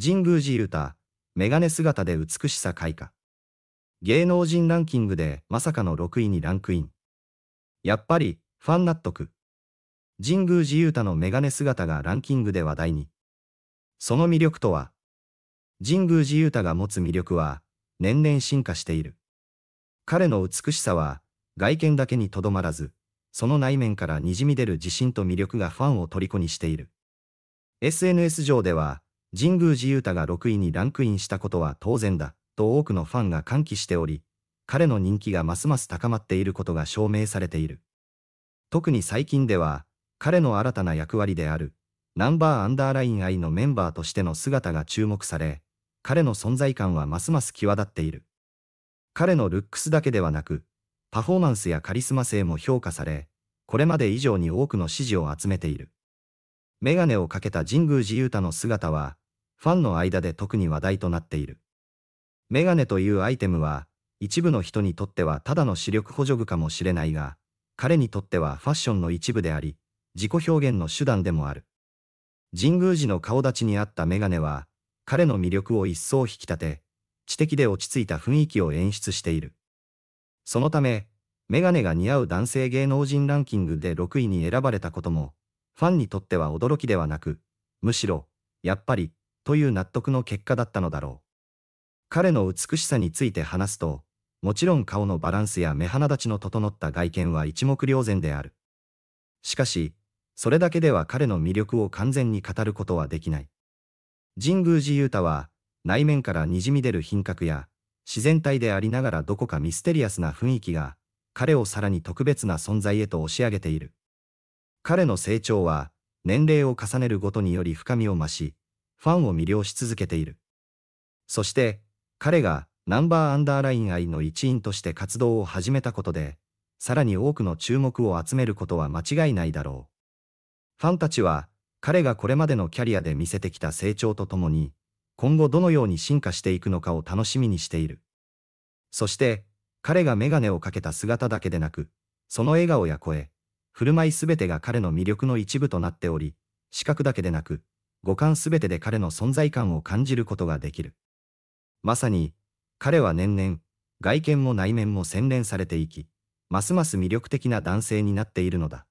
神宮寺ゆ太メガネ姿で美しさ開花。芸能人ランキングでまさかの6位にランクイン。やっぱり、ファン納得。神宮寺ゆ太のメガネ姿がランキングで話題に。その魅力とは神宮寺ゆ太が持つ魅力は、年々進化している。彼の美しさは、外見だけにとどまらず、その内面からにじみ出る自信と魅力がファンを虜にしている。SNS 上では、神宮寺勇太が6位にランクインしたことは当然だ、と多くのファンが歓喜しており、彼の人気がますます高まっていることが証明されている。特に最近では、彼の新たな役割である、ナンバーアンダーライン愛のメンバーとしての姿が注目され、彼の存在感はますます際立っている。彼のルックスだけではなく、パフォーマンスやカリスマ性も評価され、これまで以上に多くの支持を集めている。メガネをかけた神宮寺雄太の姿は、ファンの間で特に話題となっている。メガネというアイテムは、一部の人にとってはただの視力補助具かもしれないが、彼にとってはファッションの一部であり、自己表現の手段でもある。神宮寺の顔立ちに合ったメガネは、彼の魅力を一層引き立て、知的で落ち着いた雰囲気を演出している。そのため、メガネが似合う男性芸能人ランキングで6位に選ばれたことも、ファンにとっては驚きではなく、むしろ、やっぱり、という納得の結果だったのだろう。彼の美しさについて話すと、もちろん顔のバランスや目鼻立ちの整った外見は一目瞭然である。しかし、それだけでは彼の魅力を完全に語ることはできない。神宮寺勇太は、内面からにじみ出る品格や、自然体でありながらどこかミステリアスな雰囲気が、彼をさらに特別な存在へと押し上げている。彼の成長は、年齢を重ねるごとにより深みを増し、ファンを魅了し続けている。そして、彼がナンバーアンダーライン愛の一員として活動を始めたことで、さらに多くの注目を集めることは間違いないだろう。ファンたちは、彼がこれまでのキャリアで見せてきた成長とともに、今後どのように進化していくのかを楽しみにしている。そして、彼がメガネをかけた姿だけでなく、その笑顔や声、振る舞いすべてが彼の魅力の一部となっており、視覚だけでなく、五感すべてで彼の存在感を感じることができる。まさに、彼は年々、外見も内面も洗練されていき、ますます魅力的な男性になっているのだ。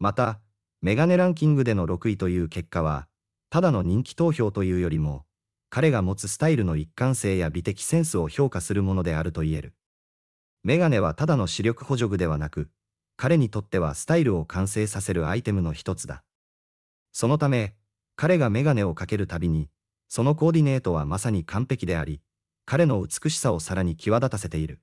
また、メガネランキングでの6位という結果は、ただの人気投票というよりも、彼が持つスタイルの一貫性や美的センスを評価するものであると言える。メガネはただの視力補助具ではなく、彼にとってはスタイルを完成させるアイテムの一つだ。そのため、彼がメガネをかけるたびに、そのコーディネートはまさに完璧であり、彼の美しさをさらに際立たせている。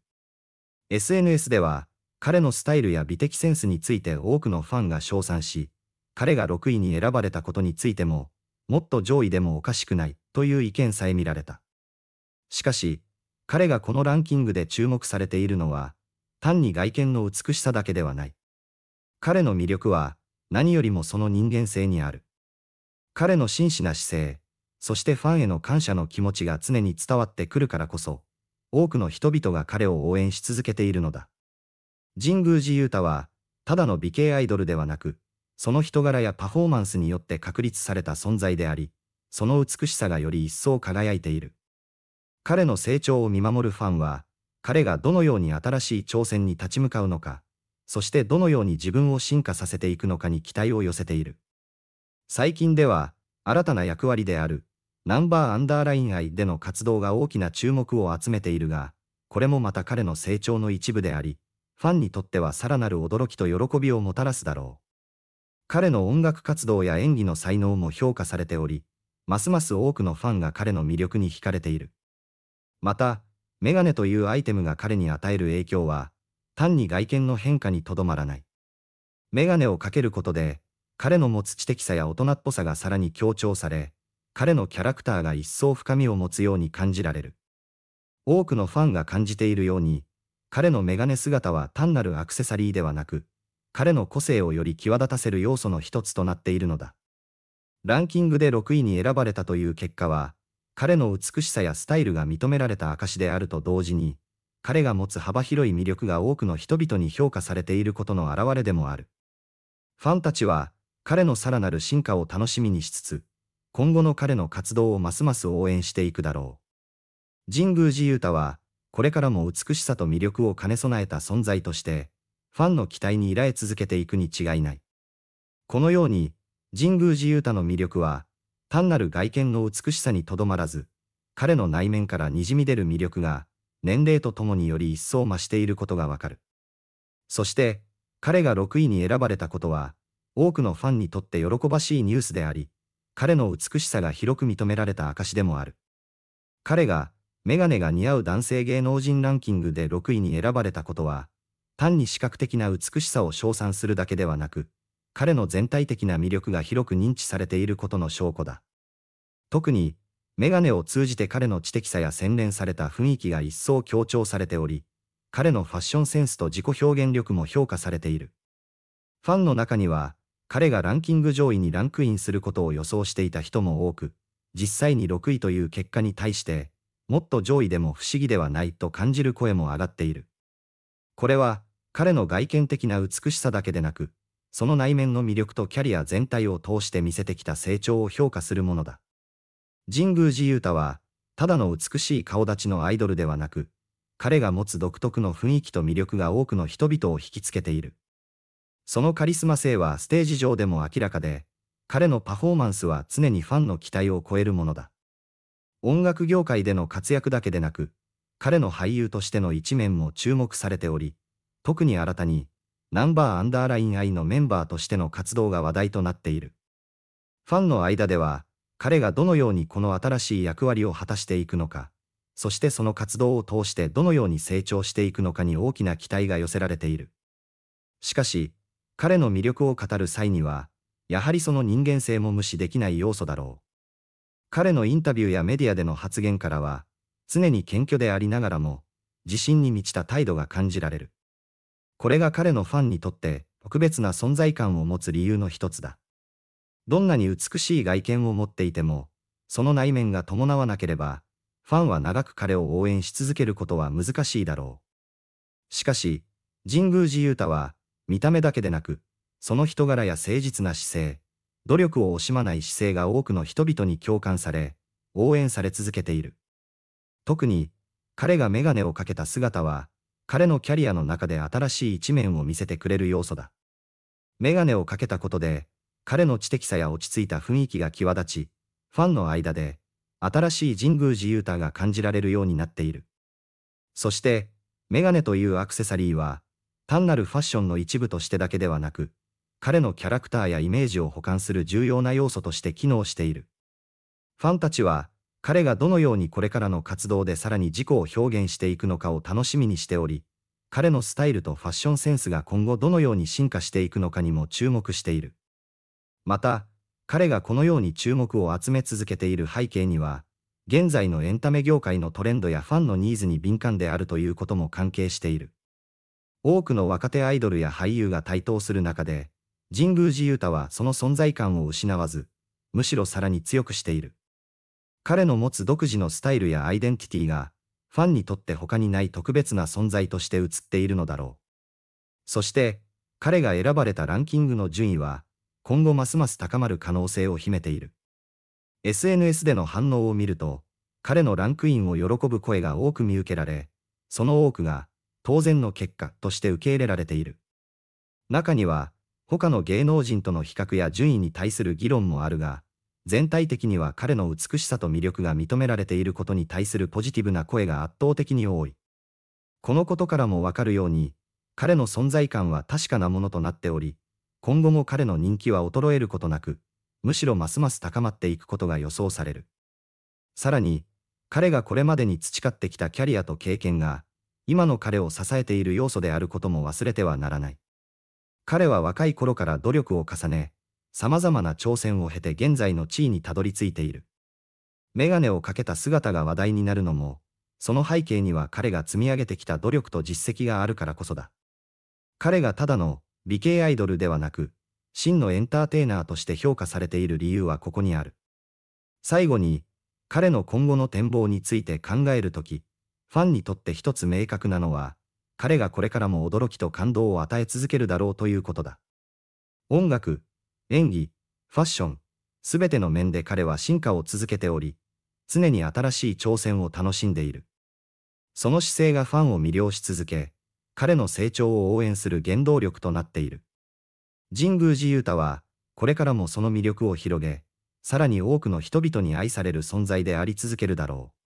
SNS では、彼のスタイルや美的センスについて多くのファンが称賛し、彼が6位に選ばれたことについても、もっと上位でもおかしくないという意見さえ見られた。しかし、彼がこのランキングで注目されているのは、単に外見の美しさだけではない。彼の魅力は、何よりもその人間性にある。彼の真摯な姿勢、そしてファンへの感謝の気持ちが常に伝わってくるからこそ、多くの人々が彼を応援し続けているのだ。神宮寺雄太は、ただの美形アイドルではなく、その人柄やパフォーマンスによって確立された存在であり、その美しさがより一層輝いている。彼の成長を見守るファンは、彼がどのように新しい挑戦に立ち向かうのか、そしてどのように自分を進化させていくのかに期待を寄せている。最近では、新たな役割である、ナンバーアンダーライン愛での活動が大きな注目を集めているが、これもまた彼の成長の一部であり、ファンにとってはさらなる驚きと喜びをもたらすだろう。彼の音楽活動や演技の才能も評価されており、ますます多くのファンが彼の魅力に惹かれている。また、メガネというアイテムが彼に与える影響は、単に外見の変化にとどまらない。メガネをかけることで、彼の持つ知的さや大人っぽさがさらに強調され、彼のキャラクターが一層深みを持つように感じられる。多くのファンが感じているように、彼のメガネ姿は単なるアクセサリーではなく、彼の個性をより際立たせる要素の一つとなっているのだ。ランキングで6位に選ばれたという結果は、彼の美しさやスタイルが認められた証であると同時に、彼が持つ幅広い魅力が多くの人々に評価されていることの表れでもある。ファンたちは、彼のさらなる進化を楽しみにしつつ、今後の彼の活動をますます応援していくだろう。神宮寺勇太は、これからも美しさと魅力を兼ね備えた存在として、ファンの期待に依頼続けていくに違いない。このように、神宮寺勇太の魅力は、単なる外見の美しさにとどまらず、彼の内面からにじみ出る魅力が、年齢とともにより一層増していることがわかる。そして、彼が6位に選ばれたことは、多くのファンにとって喜ばしいニュースであり、彼の美しさが広く認められた証でもある。彼が、メガネが似合う男性芸能人ランキングで6位に選ばれたことは、単に視覚的な美しさを称賛するだけではなく、彼の全体的な魅力が広く認知されていることの証拠だ。特に、メガネを通じて彼の知的さや洗練された雰囲気が一層強調されており、彼のファッションセンスと自己表現力も評価されている。ファンの中には、彼がランキング上位にランクインすることを予想していた人も多く、実際に6位という結果に対して、もっと上位でも不思議ではないと感じる声も上がっている。これは、彼の外見的な美しさだけでなく、その内面の魅力とキャリア全体を通して見せてきた成長を評価するものだ。神宮寺勇太は、ただの美しい顔立ちのアイドルではなく、彼が持つ独特の雰囲気と魅力が多くの人々を引きつけている。そのカリスマ性はステージ上でも明らかで、彼のパフォーマンスは常にファンの期待を超えるものだ。音楽業界での活躍だけでなく、彼の俳優としての一面も注目されており、特に新たにナンバーアンダーラインアイのメンバーとしての活動が話題となっている。ファンの間では、彼がどのようにこの新しい役割を果たしていくのか、そしてその活動を通してどのように成長していくのかに大きな期待が寄せられている。しかし、彼の魅力を語る際には、やはりその人間性も無視できない要素だろう。彼のインタビューやメディアでの発言からは、常に謙虚でありながらも、自信に満ちた態度が感じられる。これが彼のファンにとって特別な存在感を持つ理由の一つだ。どんなに美しい外見を持っていても、その内面が伴わなければ、ファンは長く彼を応援し続けることは難しいだろう。しかし、神宮寺勇太は、見た目だけでなく、その人柄や誠実な姿勢、努力を惜しまない姿勢が多くの人々に共感され、応援され続けている。特に、彼がメガネをかけた姿は、彼のキャリアの中で新しい一面を見せてくれる要素だ。メガネをかけたことで、彼の知的さや落ち着いた雰囲気が際立ち、ファンの間で、新しい神宮寺勇太が感じられるようになっている。そして、メガネというアクセサリーは、単なるファッションの一部としてだけではなく、彼のキャラクターやイメージを補完する重要な要素として機能している。ファンたちは、彼がどのようにこれからの活動でさらに自己を表現していくのかを楽しみにしており、彼のスタイルとファッションセンスが今後どのように進化していくのかにも注目している。また、彼がこのように注目を集め続けている背景には、現在のエンタメ業界のトレンドやファンのニーズに敏感であるということも関係している。多くの若手アイドルや俳優が台頭する中で、神宮寺勇太はその存在感を失わず、むしろさらに強くしている。彼の持つ独自のスタイルやアイデンティティが、ファンにとって他にない特別な存在として映っているのだろう。そして、彼が選ばれたランキングの順位は、今後ますます高まる可能性を秘めている。SNS での反応を見ると、彼のランクインを喜ぶ声が多く見受けられ、その多くが、当然の結果として受け入れられている。中には、他の芸能人との比較や順位に対する議論もあるが、全体的には彼の美しさと魅力が認められていることに対するポジティブな声が圧倒的に多い。このことからもわかるように、彼の存在感は確かなものとなっており、今後も彼の人気は衰えることなく、むしろますます高まっていくことが予想される。さらに、彼がこれまでに培ってきたキャリアと経験が、今の彼を支えている要素であることも忘れてはならない。彼は若い頃から努力を重ね、様々な挑戦を経て現在の地位にたどり着いている。メガネをかけた姿が話題になるのも、その背景には彼が積み上げてきた努力と実績があるからこそだ。彼がただの美形アイドルではなく、真のエンターテイナーとして評価されている理由はここにある。最後に、彼の今後の展望について考えるとき、ファンにとって一つ明確なのは、彼がこれからも驚きと感動を与え続けるだろうということだ。音楽、演技、ファッション、すべての面で彼は進化を続けており、常に新しい挑戦を楽しんでいる。その姿勢がファンを魅了し続け、彼の成長を応援する原動力となっている。神宮寺勇太は、これからもその魅力を広げ、さらに多くの人々に愛される存在であり続けるだろう。